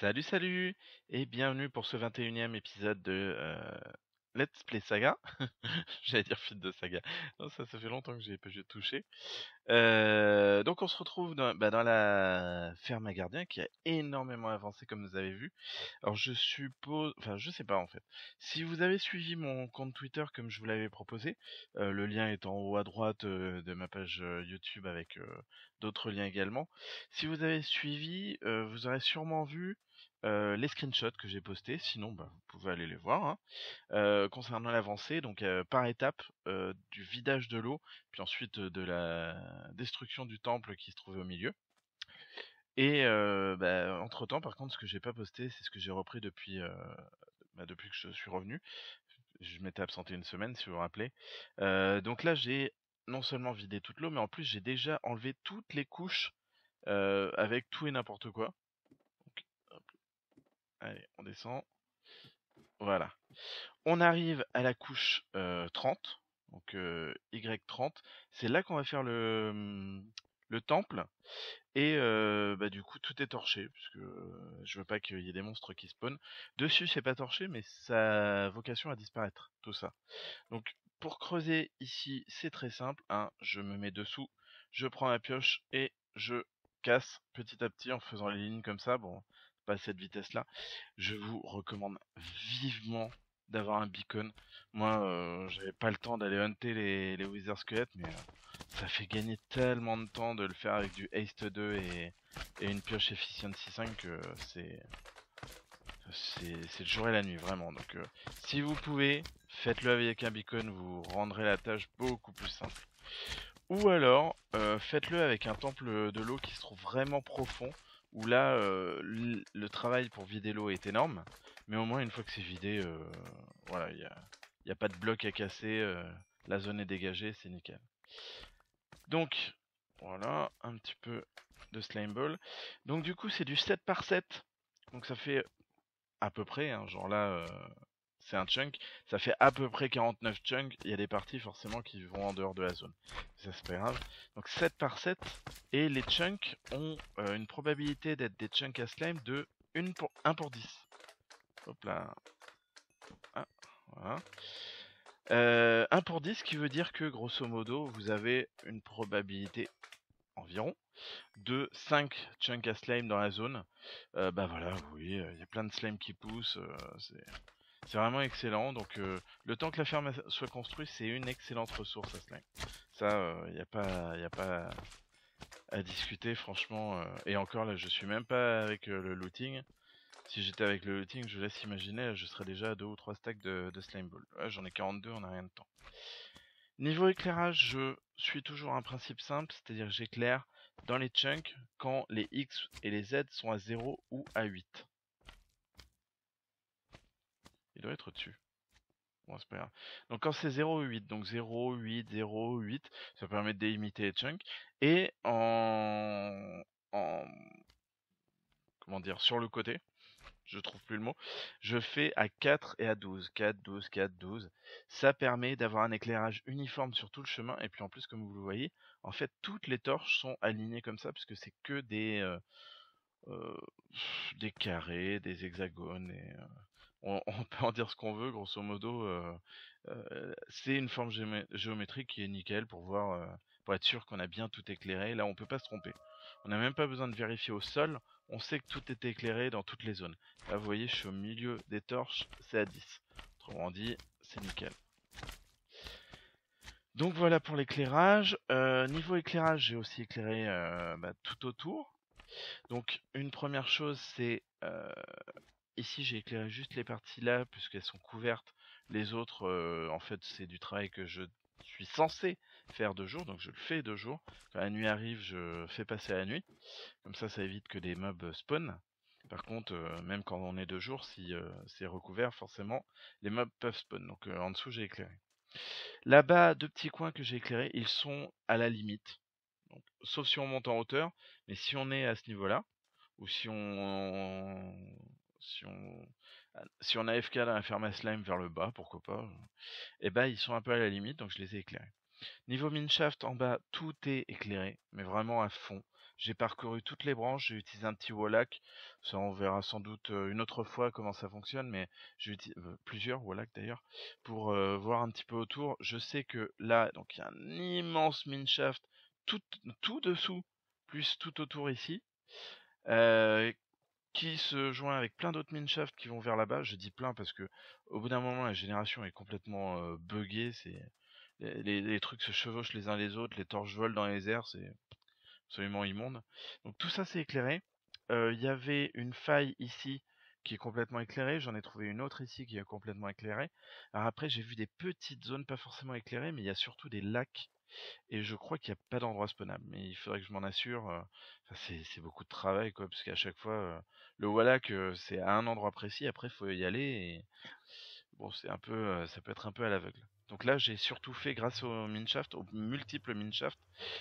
Salut, salut et bienvenue pour ce 21e épisode de euh, Let's Play Saga. J'allais dire feed de saga. ça, ça fait longtemps que j'ai pas touché. Euh, donc on se retrouve dans, bah, la ferme à gardien qui a énormément avancé comme vous avez vu. Alors je suppose, enfin je sais pas en fait. Si vous avez suivi mon compte Twitter comme je vous l'avais proposé, euh, le lien est en haut à droite euh, de ma page YouTube avec d'autres liens également. Si vous avez suivi, vous aurez sûrement vu euh, les screenshots que j'ai postés, sinon bah, vous pouvez aller les voir. Hein. Euh, concernant l'avancée, donc euh, par étape du vidage de l'eau, puis ensuite de la destruction du temple qui se trouvait au milieu. Et bah, entre temps, par contre, ce que j'ai pas posté, c'est ce que j'ai repris depuis bah, depuis que je suis revenu. Je m'étais absenté une semaine, si vous vous rappelez. donc là, j'ai non seulement vidé toute l'eau, mais en plus j'ai déjà enlevé toutes les couches avec tout et n'importe quoi. Allez, on descend. Voilà. On arrive à la couche 30, euh, donc euh, Y30. C'est là qu'on va faire le, hmm, temple. Et euh, bah, du coup, tout est torché, puisque je veux pas qu'il y ait des monstres qui spawnent. Dessus, c'est pas torché, mais sa vocation à disparaître, tout ça. Donc, pour creuser ici, c'est très simple. je me mets dessous, je prends la pioche et je casse petit à petit en faisant les lignes comme ça. Bon, cette vitesse-là, je vous recommande vivement d'avoir un beacon. Moi, euh, j'avais pas le temps d'aller hunter les, wizards Squelettes, mais euh, ça fait gagner tellement de temps de le faire avec du Haste 2 et, une pioche Efficiency 5 que c'est... C'est le jour et la nuit, vraiment. Donc, euh, si vous pouvez, faites-le avec un beacon, vous rendrez la tâche beaucoup plus simple. Ou alors, faites-le avec un temple de l'eau qui se trouve vraiment profond, où là, euh, le travail pour vider l'eau est énorme, mais au moins, une fois que c'est vidé, euh, voilà, il n'y a, pas de bloc à casser, euh, la zone est dégagée, c'est nickel. Donc, voilà, un petit peu de slime ball. Donc du coup, c'est du 7 par 7, donc ça fait à peu près, un hein, genre là, c'est un chunk, ça fait à peu près 49 chunks, il y a des parties forcément qui vont en dehors de la zone. Ça c'est pas grave. Donc 7 par 7, et les chunks ont euh, une probabilité d'être des chunks à slime de 1 pour, 10. Hop là. Ah, voilà. 1 euh, pour 10, qui veut dire que grosso modo, vous avez une probabilité environ de 5 chunks à slime dans la zone. Euh, bah voilà, oui, il y a plein de slime qui poussent, c'est... C'est vraiment excellent. Donc, euh, le temps que la ferme soit construite, c'est une excellente ressource à slime Ça, il euh, n'y a pas, y a pas à, discuter, franchement. Euh. et encore, là, je suis même pas avec le looting. Si j'étais avec le looting, je laisse imaginer, je serais déjà à 2 ou 3 stacks de, de Slime Ball. J'en ai 42, on n'a rien de temps. Niveau éclairage, je suis toujours un principe simple, c'est-à-dire j'éclaire dans les chunks quand les X et les Z sont à 0 ou à 8. Il doit être dessus. Bon, c'est pas grave. Donc quand c'est 0,8, donc 0,8, 0,8, ça permet de délimiter les chunks. Et en... en... Comment dire Sur le côté, je trouve plus le mot, je fais à 4 et à 12. 4, 12, 4, 12. Ça permet d'avoir un éclairage uniforme sur tout le chemin. Et puis en plus, comme vous le voyez, en fait, toutes les torches sont alignées comme ça, puisque c'est que des... Euh, euh, des carrés, des hexagones et... Euh, on, peut en dire ce qu'on veut, grosso modo, euh, euh, c'est une forme géométrique qui est nickel pour voir, euh, pour être sûr qu'on a bien tout éclairé. Là, on peut pas se tromper. On n'a même pas besoin de vérifier au sol. On sait que tout est éclairé dans toutes les zones. Là, vous voyez, je suis au milieu des torches, c'est à 10. Autrement dit, c'est nickel. Donc voilà pour l'éclairage. niveau éclairage, j'ai aussi éclairé bah, tout autour. Donc une première chose, c'est ici j'ai éclairé juste les parties là puisqu'elles sont couvertes. Les autres, euh, en fait, c'est du travail que je suis censé faire deux jours, donc je le fais deux jours. Quand la nuit arrive, je fais passer la nuit. Comme ça, ça évite que des mobs euh, spawn. Par contre, euh, même quand on est deux jours, si c'est recouvert, forcément, les mobs peuvent spawn. Donc en dessous, j'ai éclairé. Là-bas, deux petits coins que j'ai éclairés, ils sont à la limite. sauf si on monte en hauteur, mais si on est à ce niveau-là, ou si on, si on, ah, si on dans la ferme slime vers le bas, pourquoi pas, et eh ben ils sont un peu à la limite, donc je les ai éclairés. Niveau mineshaft en bas, tout est éclairé, mais vraiment à fond. J'ai parcouru toutes les branches, j'ai utilisé un petit wallack. ça on verra sans doute euh, une autre fois comment ça fonctionne, mais j'ai utilisé euh, plusieurs wallacks d'ailleurs, pour euh, voir un petit peu autour. Je sais que là, donc il y a un immense mineshaft tout, tout dessous, plus tout autour ici qui se joint avec plein d'autres mineshafts qui vont vers là-bas. Je dis plein parce que au bout d'un moment, la génération est complètement euh, buggée. C'est les, trucs se chevauchent les uns les autres, les torches volent dans les airs, c'est absolument immonde. Donc tout ça s'est éclairé. Euh, il y avait une faille ici qui est complètement éclairée. J'en ai trouvé une autre ici qui est complètement éclairée. Alors après, j'ai vu des petites zones pas forcément éclairées, mais il y a surtout des lacs et je crois qu'il n'y a pas d'endroit spawnable, mais il faudrait que je m'en assure. Euh, c'est, beaucoup de travail, quoi, parce qu'à chaque fois, euh, le voilà que euh, c'est à un endroit précis, après, il faut y aller, bon, c'est un peu, ça peut être un peu à l'aveugle. Donc là, j'ai surtout fait, grâce aux mineshafts, aux multiples mineshafts,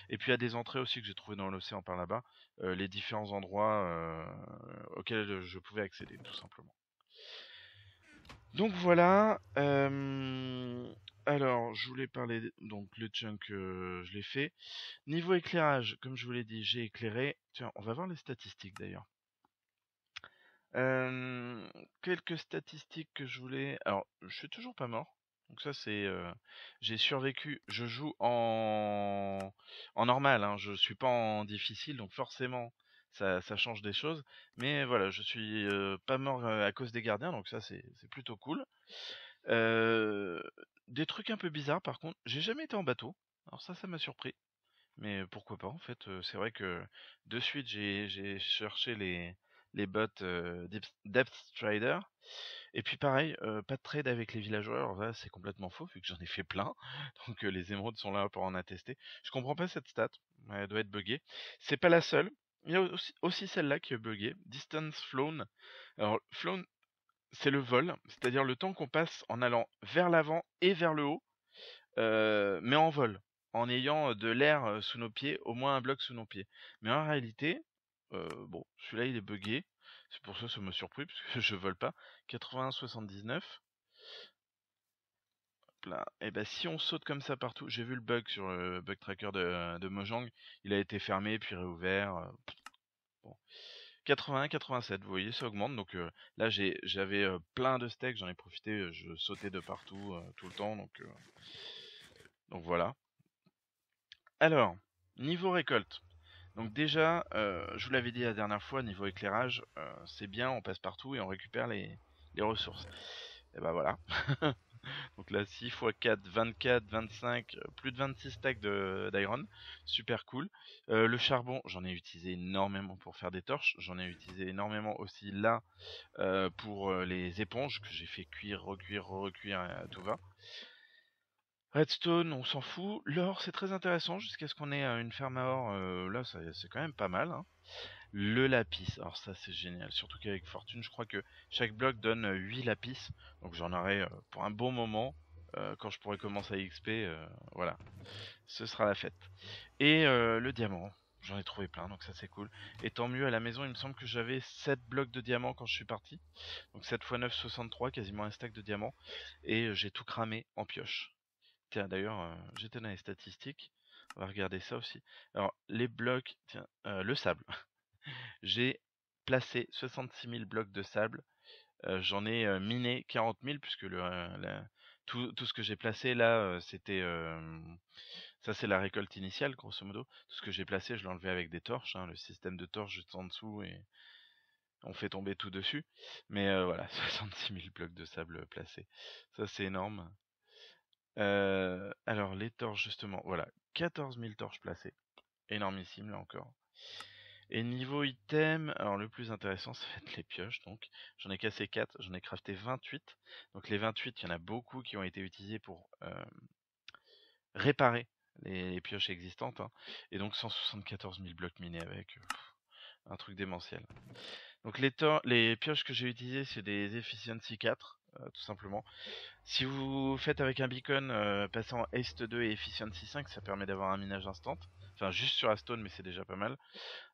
et puis à des entrées aussi que j'ai trouvées dans l'océan par là-bas, les différents endroits auxquels je pouvais accéder, tout simplement. Donc voilà. Euh, alors, je voulais parler donc le chunk, euh, je l'ai fait. Niveau éclairage, comme je vous l'ai dit, j'ai éclairé. Tiens, on va voir les statistiques d'ailleurs. Euh, quelques statistiques que je voulais. Alors, je suis toujours pas mort. Donc ça c'est, j'ai survécu. Je joue en en normal. Hein. je suis pas en difficile, donc forcément ça, change des choses. Mais voilà, je suis euh, pas mort euh, à cause des gardiens, donc ça c'est plutôt cool. Euh, des trucs un peu bizarres par contre, j'ai jamais été en bateau. Alors ça, ça m'a surpris. Mais pourquoi pas en fait C'est vrai que de suite j'ai cherché les, les bots Depth Trader. Et puis pareil, pas de trade avec les villageois. c'est complètement faux vu que j'en ai fait plein. Donc les émeraudes sont là pour en attester. Je comprends pas cette stat. Elle doit être buggée. C'est pas la seule il y a aussi, celle-là qui est buggée, distance flown. Alors, flown, c'est le vol, c'est-à-dire le temps qu'on passe en allant vers l'avant et vers le haut, euh, mais en vol, en ayant euh, de l'air euh, sous nos pieds, au moins un bloc sous nos pieds. Mais en réalité, bon, celui-là il est buggé, c'est pour ça que ça me surpris, parce que je vole pas. 80-79. Et eh ben si on saute comme ça partout, j'ai vu le bug sur le bug tracker de, de Mojang, il a été fermé puis réouvert. Euh, bon. 81, 87, vous voyez, ça augmente. Donc euh, là là, j'avais euh, plein de steaks, j'en ai profité, je sautais de partout tout le temps. Donc, donc voilà. Alors, niveau récolte. Donc déjà, je vous l'avais dit la dernière fois, niveau éclairage, c'est bien, on passe partout et on récupère les, les ressources. Et eh ben voilà. Donc là, 6 x 4, 24, 25, plus de 26 stacks d'iron. Super cool. Euh, le charbon, j'en ai utilisé énormément pour faire des torches. J'en ai utilisé énormément aussi là euh, pour euh, les éponges que j'ai fait cuire, recuire, recuire, tout va. Redstone, on s'en fout. L'or, c'est très intéressant jusqu'à ce qu'on ait euh, une ferme à or. Euh, là, c'est quand même pas mal. Hein. Le lapis, alors ça c'est génial. Surtout qu'avec Fortune, je crois que chaque bloc donne 8 euh, lapis. Donc j'en aurai pour un bon moment. quand je pourrai commencer à XP, voilà. Ce sera la fête. Et le diamant. J'en ai trouvé plein, donc ça c'est cool. Et tant mieux, à la maison, il me semble que j'avais 7 blocs de diamants quand je suis parti. Donc 7 x 9, 63, quasiment un stack de diamants. Et j'ai tout cramé en pioche d'ailleurs, euh, j'étais dans les statistiques. On va regarder ça aussi. Alors, les blocs, tiens, euh, le sable. j'ai placé 66 000 blocs de sable. Euh, j'en ai miné 40 000 puisque le, tout, ce que j'ai placé là, c'était ça c'est la récolte initiale grosso modo. Tout ce que j'ai placé, je enlevé avec des torches. Hein, le système de torches juste en dessous et on fait tomber tout dessus. Mais voilà, 66 000 blocs de sable placés, ça c'est énorme. Euh, alors les torches justement, voilà, 14 000 torches placées, énormissime là encore. Et niveau item, alors le plus intéressant ça va être les pioches donc, j'en ai cassé 4, j'en ai crafté 28, donc les 28 il y en a beaucoup qui ont été utilisés pour euh, réparer les, pioches existantes, hein. et donc 174 000 blocs minés avec, euh, un truc démentiel. Donc les, les pioches que j'ai utilisées c'est des Efficiency 4, euh, tout simplement. Si vous faites avec un beacon euh, passant Haste 2 et Efficiency 5, ça permet d'avoir un minage instant. Enfin, juste sur astone mais c'est déjà pas mal.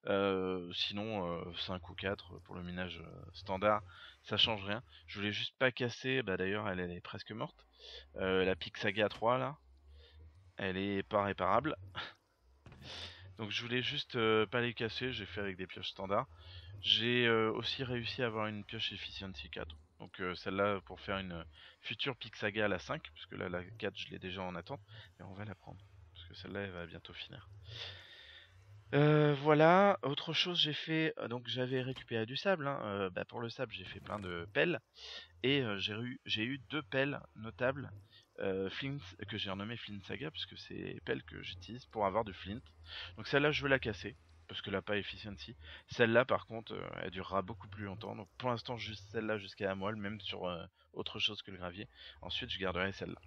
Euh, sinon, 5 ou 4 pour le minage standard, ça change rien. Je voulais juste pas casser, bah d'ailleurs, elle, est presque morte. la pixaga 3, là, elle est pas réparable. Donc je voulais juste pas les casser, j'ai fait avec des pioches standard J'ai aussi réussi à avoir une pioche Efficiency 4. Donc euh, celle-là pour faire une future Pixaga à la 5, puisque là la 4 je l'ai déjà en attente, mais on va la prendre, parce que celle-là elle va bientôt finir. Euh, voilà, autre chose j'ai fait, euh, donc j'avais récupéré du sable, hein. bah, pour le sable j'ai fait plein de pelles, et j'ai eu, deux pelles notables, flint, que j'ai renommé Flint Saga, puisque c'est les pelles que j'utilise pour avoir du flint. Donc celle-là je veux la casser, parce que la pas efficiency. Celle-là, par contre, euh, elle durera beaucoup plus longtemps. Donc pour l'instant, juste celle-là jusqu'à la moelle, même sur euh, autre chose que le gravier. Ensuite, je garderai celle-là.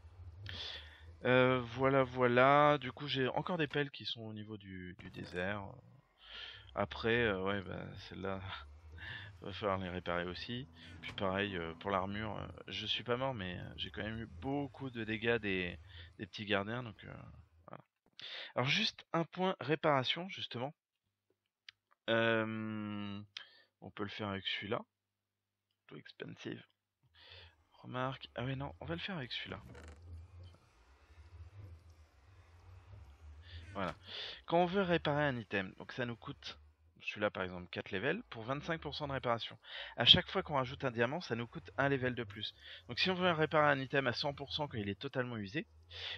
Euh, voilà, voilà. Du coup, j'ai encore des pelles qui sont au niveau du, du désert. Après, ouais, bah, celle-là, va falloir les réparer aussi. Puis pareil, pour l'armure, je suis pas mort, mais j'ai quand même eu beaucoup de dégâts des, des petits gardiens, donc... Alors juste un point réparation justement on peut le faire avec celui-là. Too expensive. Remarque. Ah oui non, on va le faire avec celui-là. Voilà. Quand on veut réparer un item, donc ça nous coûte, celui-là par exemple, 4 levels, pour 25% de réparation. À chaque fois qu'on rajoute un diamant, ça nous coûte un level de plus. Donc si on veut réparer un item à 100% quand il est totalement usé,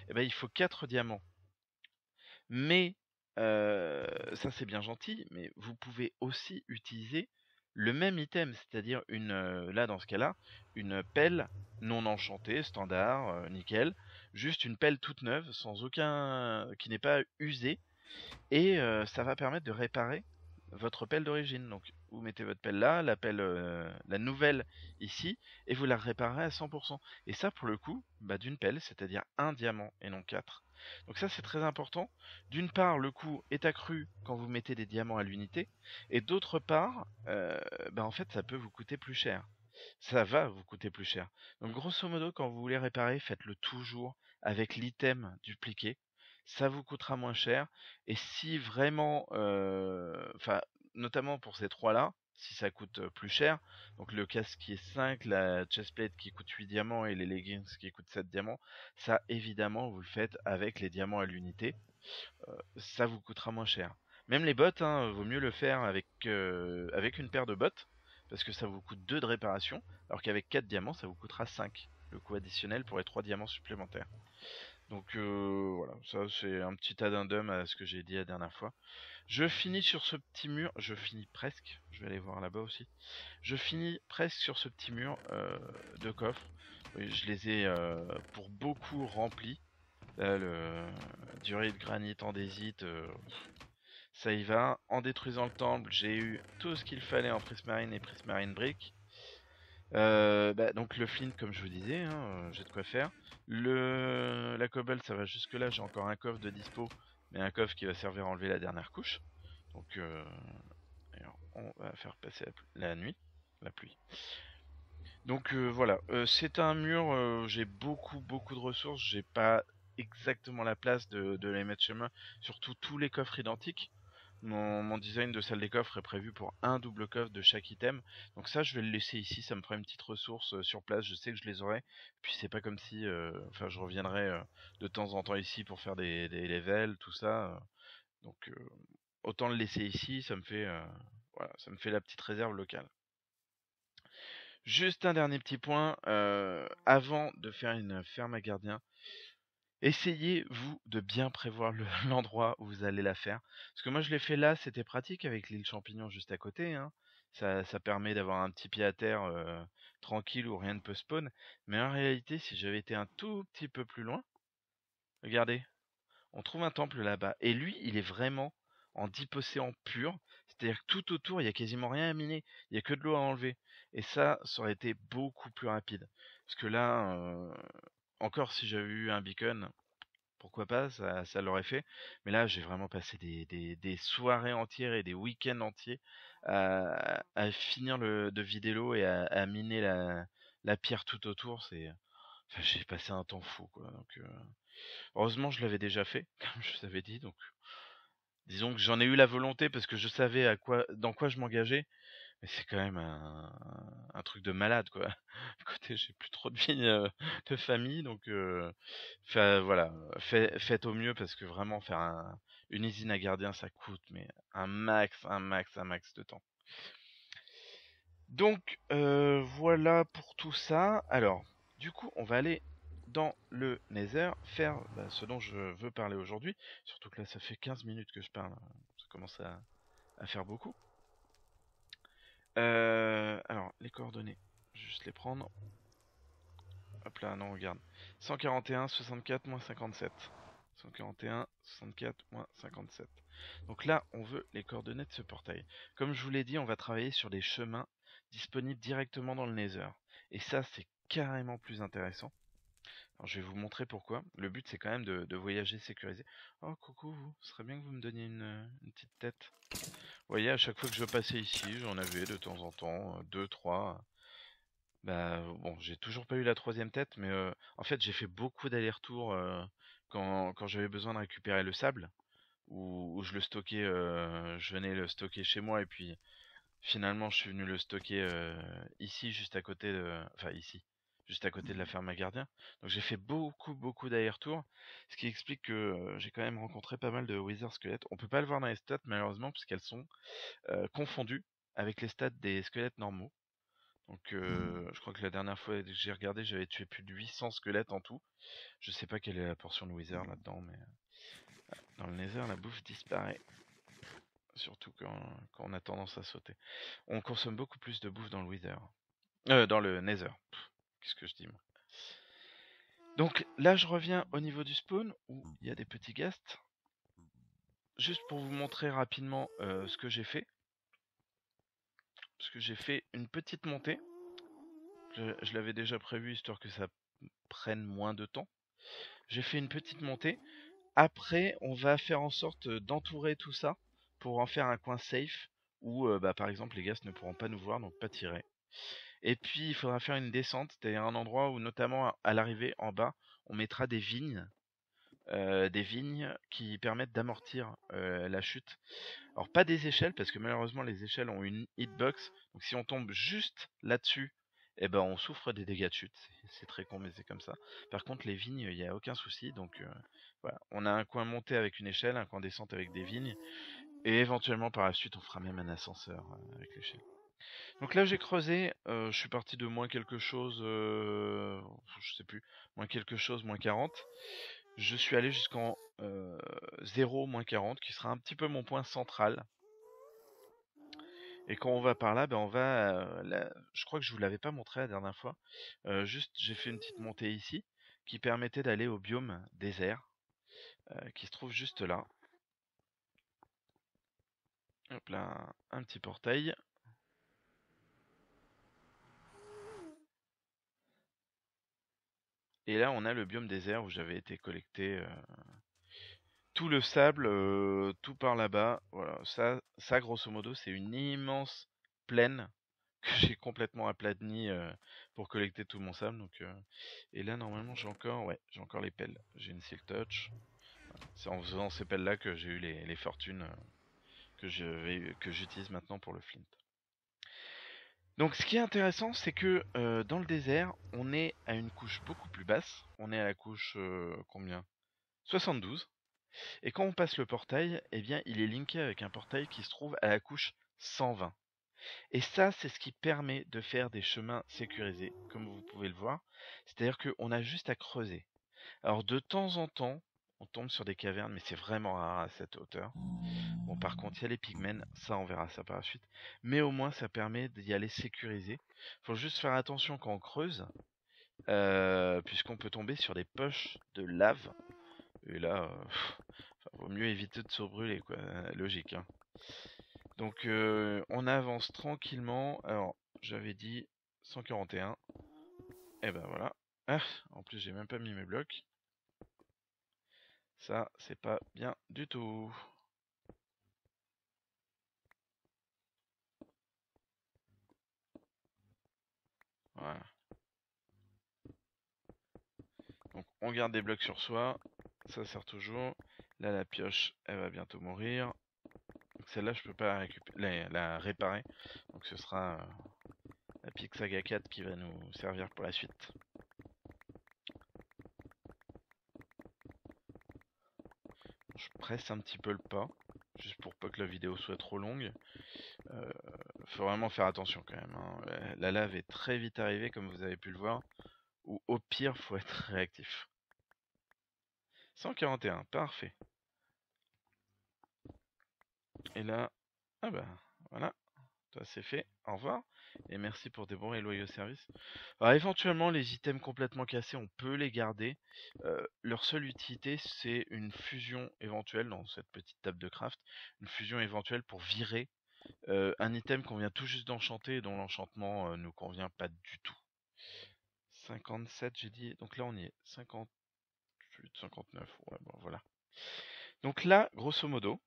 eh ben, il faut 4 diamants. Mais euh, ça c'est bien gentil, mais vous pouvez aussi utiliser le même item, c'est-à-dire une, euh, là dans ce cas-là, une pelle non enchantée, standard, euh, nickel, juste une pelle toute neuve, sans aucun, qui n'est pas usée, et ça va permettre de réparer votre pelle d'origine. Donc vous mettez votre pelle là, la pelle, la nouvelle ici, et vous la réparez à 100%. Et ça pour le coup, bah, d'une pelle, c'est-à-dire un diamant et non quatre, donc ça c'est très important. D'une part, le coût est accru quand vous mettez des diamants à l'unité, et d'autre part, euh, ben en fait ça peut vous coûter plus cher. Ça va vous coûter plus cher. Donc grosso modo, quand vous voulez réparer, faites-le toujours avec l'item dupliqué. Ça vous coûtera moins cher. Et si vraiment, euh, enfin, notamment pour ces trois-là, si ça coûte euh, plus cher. Donc le casque qui est 5, la chestplate qui coûte 8 diamants et les leggings qui coûtent 7 diamants, ça évidemment vous le faites avec les diamants à l'unité. Euh, ça vous coûtera moins cher. Même les bottes, hein, vaut mieux le faire avec, euh, avec une paire de bottes, parce que ça vous coûte 2 de réparation, alors qu'avec 4 diamants, ça vous coûtera 5, le coût additionnel pour les 3 diamants supplémentaires. Donc voilà, ça c'est un petit addendum à ce que j'ai dit la dernière fois. Je finis sur ce petit mur. Je finis presque. Je vais aller voir là-bas aussi. Je finis presque sur ce petit mur euh, de coffres. Je les ai euh, pour beaucoup remplis. le durée de granit andésite, euh, ça y va. En détruisant le temple, j'ai eu tout ce qu'il fallait en prismarine et prismarine brick. Bah, donc le flint, comme je vous disais, hein, j'ai de quoi faire. Le la cobble, ça va jusque là. J'ai encore un coffre de dispo un coffre qui va servir à enlever la dernière couche. Donc euh, on va faire passer la, nuit, la pluie. Donc euh, voilà, euh, c'est un mur, j'ai beaucoup beaucoup de ressources, j'ai pas exactement la place de, de les mettre chez moi, surtout tous les coffres identiques. Mon, design de salle des coffres est prévu pour un double coffre de chaque item. Donc ça, je vais le laisser ici. Ça me fera une petite ressource euh, sur place. Je sais que je les aurai. Puis c'est pas comme si, euh, enfin, je reviendrai euh, de temps en temps ici pour faire des, levels, tout ça. Donc autant le laisser ici. Ça me fait, voilà, ça me fait la petite réserve locale. Juste un dernier petit point, avant de faire une ferme à gardien, Essayez-vous de bien prévoir l'endroit où vous allez la faire. Parce que moi, je l'ai fait là, c'était pratique avec l'île Champignon juste à côté, hein. Ça, permet d'avoir un petit pied à terre tranquille où rien ne peut spawn. Mais en réalité, si j'avais été un tout petit peu plus loin, regardez, on trouve un temple là-bas. Et lui, il est vraiment en deep pur. C'est-à-dire que tout autour, il n'y a quasiment rien à miner. Il n'y a que de l'eau à enlever. Et ça, ça aurait été beaucoup plus rapide. Parce que là, euh, encore si j'avais eu un beacon, pourquoi pas, ça, l'aurait fait. Mais là, j'ai vraiment passé des, soirées entières et des week-ends entiers à, finir le, de l'eau et à, miner la, pierre tout autour. j'ai passé un temps fou, quoi. Donc, euh, heureusement, je l'avais déjà fait, comme je vous avais dit. Donc, disons que j'en ai eu la volonté parce que je savais à dans quoi je m'engageais mais c'est quand même un, truc de malade quoi. Côté j'ai plus trop de vie euh, de famille donc euh, voilà faites au mieux parce que vraiment faire une usine à gardien ça coûte mais un max un max un max de temps. Donc euh, voilà pour tout ça. Alors du coup on va aller dans le Nether faire bah, ce dont je veux parler aujourd'hui. Surtout que là ça fait 15 minutes que je parle, hein. ça commence à faire beaucoup. Euh, alors, les coordonnées, juste les prendre. Hop là, non, regarde. 141, 64, moins 57. 141, 64, moins 57. Donc là, on veut les coordonnées de ce portail. Comme je vous l'ai dit, on va travailler sur les chemins disponibles directement dans le Nether. Et ça, c'est carrément plus intéressant je vais vous montrer pourquoi. Le but, c'est quand même de, voyager sécurisé. Oh, coucou, vous. Ce serait bien que vous me donniez euh, une, petite tête. Vous voyez, à chaque fois que je passais ici, j'en avais de temps en temps, euh, deux, trois. Bah, bon, j'ai toujours pas eu la troisième tête, mais euh, en fait, j'ai fait beaucoup d'allers-retours quand, quand j'avais besoin de récupérer le sable, ou je le stockais, je venais le stocker chez moi, et puis finalement, je suis venu le stocker ici, juste à côté de. Enfin, ici juste à côté de la ferme à gardien. Donc j'ai fait beaucoup, beaucoup d'aller-retour, ce qui explique que euh, j'ai quand même rencontré pas mal de Wither squelettes. On peut pas le voir dans les stats malheureusement, puisqu'elles sont euh, confondues avec les stats des squelettes normaux. Donc euh, mmh. je crois que la dernière fois que j'ai regardé, j'avais tué plus de 800 squelettes en tout. Je sais pas quelle est la portion de Wither là-dedans, mais dans le Nether, la bouffe disparaît. Surtout quand, on a tendance à sauter. On consomme beaucoup plus de bouffe dans le Wither. Euh, dans le Nether ce que je dis, moi Donc là, je reviens au niveau du spawn où il y a des petits guests, Juste pour vous montrer rapidement euh, ce que j'ai fait. Parce que j'ai fait une petite montée. Je, l'avais déjà prévu histoire que ça prenne moins de temps. J'ai fait une petite montée. Après, on va faire en sorte euh, d'entourer tout ça pour en faire un coin safe où, euh, bah, par exemple, les guests ne pourront pas nous voir, donc pas tirer. Et puis, il faudra faire une descente, c'est-à-dire un endroit où, notamment à, l'arrivée en bas, on mettra des vignes. Euh, des vignes qui permettent d'amortir euh, la chute. Alors pas des échelles parce que malheureusement les échelles ont une hitbox. Donc si on tombe juste là-dessus, eh ben on souffre des dégâts de chute. C'est très con mais c'est comme ça. Par contre les vignes, il n'y a aucun souci. Donc euh, voilà, on a un coin monté avec une échelle, un coin descente avec des vignes. Et éventuellement par la suite on fera même un ascenseur avec l'échelle. Donc là j'ai creusé, euh, je suis parti de moins quelque chose, euh, je sais plus, moins quelque chose, moins 40. Je suis allé jusqu'en 0, euh, moins 40, qui sera un petit peu mon point central. Et quand on va par là, ben, on va, je crois que je vous l'avais pas montré la dernière fois, juste j'ai fait une petite montée ici, qui permettait d'aller au biome désert, qui se trouve juste là. Hop là, un petit portail. Et là, on a le biome désert où j'avais été collecté euh, tout le sable, euh, tout par là-bas. Voilà, ça, ça grosso modo, c'est une immense plaine que j'ai complètement aplani euh, pour collecter tout mon sable. Donc, et là, normalement, j'ai encore, ouais, j'ai encore les pelles. J'ai une Seal Touch. C'est en faisant ces pelles-là que j'ai eu les, fortunes que j'utilise maintenant pour le Flint. Donc ce qui est intéressant, c'est que euh, dans le désert, on est à une couche beaucoup plus basse. On est à la couche euh, combien 72. Et quand on passe le portail, eh bien, il est linké avec un portail qui se trouve à la couche 120. Et ça, c'est ce qui permet de faire des chemins sécurisés, comme vous pouvez le voir. C'est-à-dire qu'on a juste à creuser. Alors de temps en temps, on tombe sur des cavernes, mais c'est vraiment rare à cette hauteur. Bon, par contre, il y a les pigmen, ça on verra ça par la suite. Mais au moins, ça permet d'y aller sécurisé. Faut juste faire attention quand on creuse, euh, puisqu'on peut tomber sur des poches de lave. Et là, il euh, vaut mieux éviter de se brûler, quoi. Logique. Hein. Donc, euh, on avance tranquillement. Alors, j'avais dit 141. Et eh ben voilà. Ah, en plus, j'ai même pas mis mes blocs. Ça, c'est pas bien du tout. Voilà. Donc on garde des blocs sur soi, ça sert toujours. Là la pioche, elle va bientôt mourir. Celle-là, je peux pas la, la, réparer. Donc ce sera euh, la Pixaga 4 qui va nous servir pour la suite. un petit peu le pas, juste pour pas que la vidéo soit trop longue. Euh, faut vraiment faire attention quand même. Hein. La lave est très vite arrivée, comme vous avez pu le voir, ou au pire, faut être réactif. 141, parfait. Et là, ah bah, voilà, toi, c'est fait. Au revoir. Et merci pour des bons et loyaux services. éventuellement, les items complètement cassés, on peut les garder. Euh, leur seule utilité, c'est une fusion éventuelle, dans cette petite table de craft, une fusion éventuelle pour virer euh, un item qu'on vient tout juste d'enchanter et dont l'enchantement ne euh, nous convient pas du tout. 57, j'ai dit. Donc là, on y est. 58, 59. voilà. Donc là, grosso modo,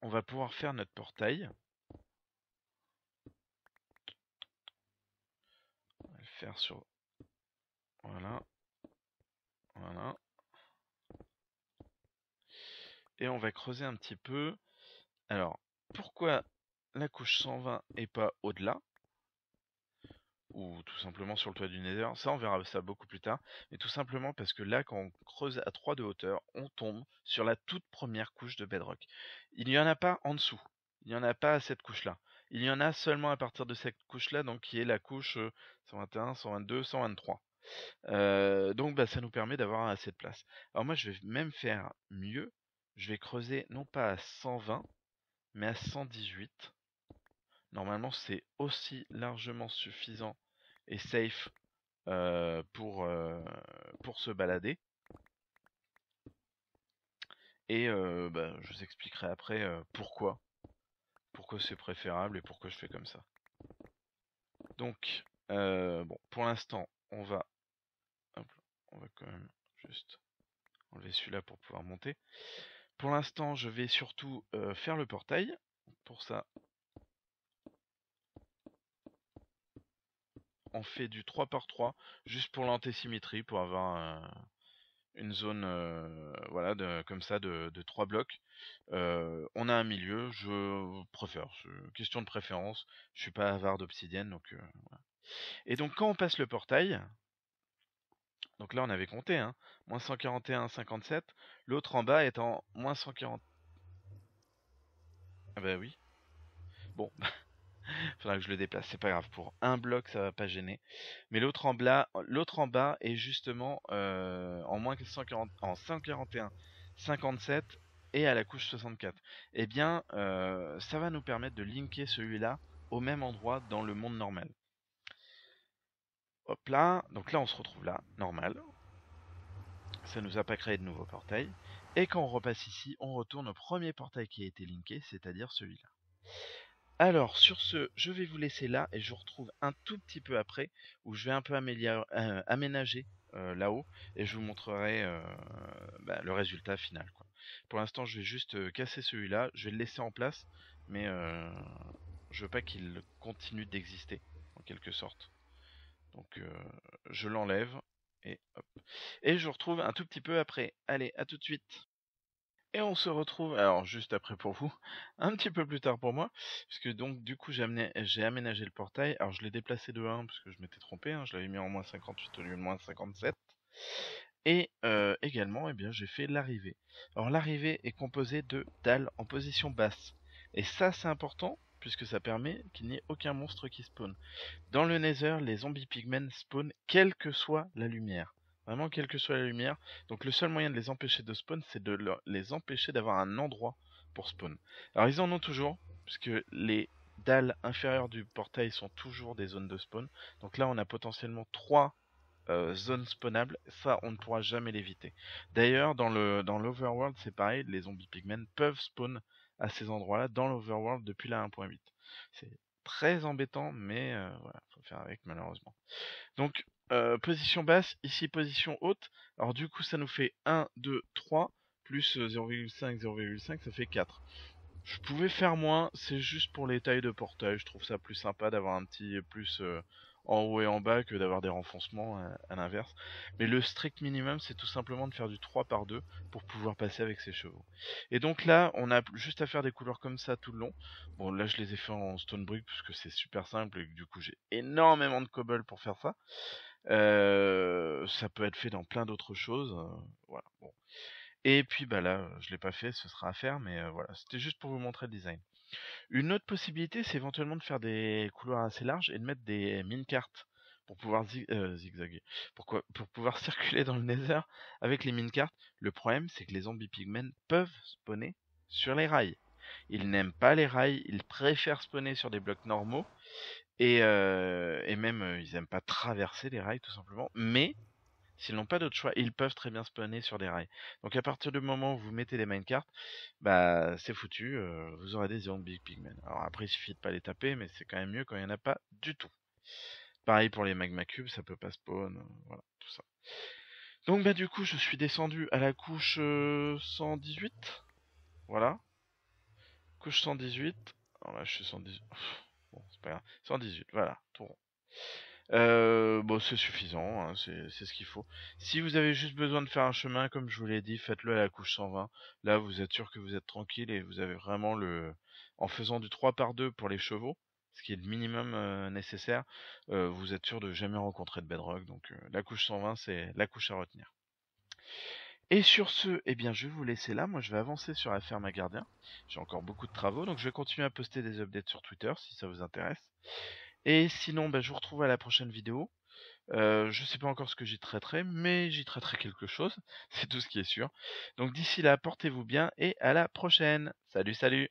on va pouvoir faire notre portail. sur... Voilà. Voilà. Et on va creuser un petit peu. Alors, pourquoi la couche 120 et pas au-delà ou tout simplement sur le toit du Nether, ça on verra ça beaucoup plus tard, mais tout simplement parce que là quand on creuse à 3 de hauteur, on tombe sur la toute première couche de bedrock. Il n'y en a pas en dessous, il n'y en a pas à cette couche là. Il y en a seulement à partir de cette couche-là, donc qui est la couche 121, 122, 123. donc bah, ça nous permet d'avoir assez de place. Alors moi je vais même faire mieux. Je vais creuser non pas à 120, mais à 118. Normalement c'est aussi largement suffisant et safe euh, pour, euh, pour se balader. Et euh, bah, je vous expliquerai après pourquoi pourquoi c'est préférable et pourquoi je fais comme ça. Donc, euh, bon, pour l'instant, on va, on va quand même juste enlever celui-là pour pouvoir monter. Pour l'instant, je vais surtout euh, faire le portail. Pour ça, on fait du 3 par 3 juste pour l'antésymétrie, pour avoir une zone euh, voilà de, comme ça de, 3 trois blocs. Euh, on a un milieu, je préfère, question de préférence. Je suis pas avare d'obsidienne donc. Euh, et donc quand on passe le portail, donc là on avait compté hein, moins 141, 57. L'autre en bas en moins 140. Ah bah oui. Bon. Faudra que je le déplace, c'est pas grave. Pour un bloc, ça va pas gêner. Mais l'autre en, bas, est justement euh, en moins que 57 et à la couche 64. Eh bien, euh, ça va nous permettre de linker celui-là au même endroit dans le monde normal. Hop là, donc là on se retrouve là, normal. Ça nous a pas créé de nouveau portail. Et quand on repasse ici, on retourne au premier portail qui a été linké, c'est-à-dire celui-là. Alors, sur ce, je vais vous laisser là et je vous retrouve un tout petit peu après où je vais un peu euh, aménager euh, là-haut et je vous montrerai euh, bah, le résultat final. Pour l'instant, je vais juste casser celui-là, je vais le laisser en place, mais je veux pas qu'il continue d'exister en quelque sorte. Donc, je l'enlève et Et je vous retrouve un tout petit peu après. Allez, à tout de suite. Et on se retrouve, alors juste après pour vous, un petit peu plus tard pour moi, puisque donc du coup j'ai, aménagé le portail, alors je l'ai déplacé de 1 parce que je m'étais trompé, hein, je l'avais mis en moins 58 au lieu de moins 57. Et euh, également, eh bien, j'ai fait l'arrivée. Alors l'arrivée est composée de dalles en position basse. Et ça c'est important, puisque ça permet qu'il n'y ait aucun monstre qui spawn. Dans le Nether, les zombies pigmen spawnent quelle que soit la lumière. Vraiment, quelle que soit la lumière. Donc le seul moyen de les empêcher de spawn, c'est de les empêcher d'avoir un endroit pour spawn. Alors ils en ont toujours, puisque les dalles inférieures du portail sont toujours des zones de spawn. Donc là, on a potentiellement trois euh, zones spawnables. Ça, on ne pourra jamais l'éviter. D'ailleurs, dans le dans l'overworld, c'est pareil. Les zombies pigmen peuvent spawn à ces endroits-là dans l'overworld depuis la 1.8. C'est très embêtant, mais euh, voilà, faut faire avec malheureusement. Donc euh, position basse, ici position haute. Alors du coup ça nous fait 1, 2, 3, plus 0,5, euh, 0,5, ça fait 4. Je pouvais faire moins, c'est juste pour les tailles de portail, je trouve ça plus sympa d'avoir un petit plus euh, en haut et en bas que d'avoir des renfoncements à, l'inverse. Mais le strict minimum c'est tout simplement de faire du 3 par 2 pour pouvoir passer avec ses chevaux. Et donc là on a juste à faire des couleurs comme ça tout le long. Bon là je les ai fait en stone brick parce que c'est super simple et du coup j'ai énormément de cobble pour faire ça. Euh, ça peut être fait dans plein d'autres choses. Euh, voilà. Et puis bah là, je l'ai pas fait, ce sera à faire, mais euh, voilà, c'était juste pour vous montrer le design. Une autre possibilité, c'est éventuellement de faire des couloirs assez larges et de mettre des mine pour pouvoir zigzaguer, Pourquoi pour pouvoir circuler dans le Nether avec les mine Le problème, c'est que les zombies pigmen peuvent spawner sur les rails. Ils n'aiment pas les rails, ils préfèrent spawner sur des blocs normaux. Et, euh, et même, euh, ils n'aiment pas traverser les rails, tout simplement. Mais, s'ils n'ont pas d'autre choix, ils peuvent très bien spawner sur des rails. Donc à partir du moment où vous mettez des minecarts, bah c'est foutu, euh, vous aurez des big pigmen. Alors après il suffit de pas les taper, mais c'est quand même mieux quand il n'y en a pas du tout. Pareil pour les magma cubes, ça peut pas spawn, voilà, tout ça. Donc bah du coup je suis descendu à la couche 118. Voilà. Couche 118. Alors là je suis 118. 118, voilà, tout rond. Euh, bon, c'est suffisant, hein, c'est ce qu'il faut. Si vous avez juste besoin de faire un chemin, comme je vous l'ai dit, faites-le à la couche 120. Là, vous êtes sûr que vous êtes tranquille et vous avez vraiment le... En faisant du 3 par 2 pour les chevaux, ce qui est le minimum euh, nécessaire, euh, vous êtes sûr de jamais rencontrer de bedrock. Donc la couche 120, c'est la couche à retenir. Et sur ce, eh bien, je vais vous laisser là. Moi, je vais avancer sur la ferme à gardien. J'ai encore beaucoup de travaux, donc je vais continuer à poster des updates sur Twitter si ça vous intéresse. Et sinon, ben, je vous retrouve à la prochaine vidéo. Euh, je ne sais pas encore ce que j'y traiterai, mais j'y traiterai quelque chose. C'est tout ce qui est sûr. Donc d'ici là, portez-vous bien et à la prochaine. Salut, salut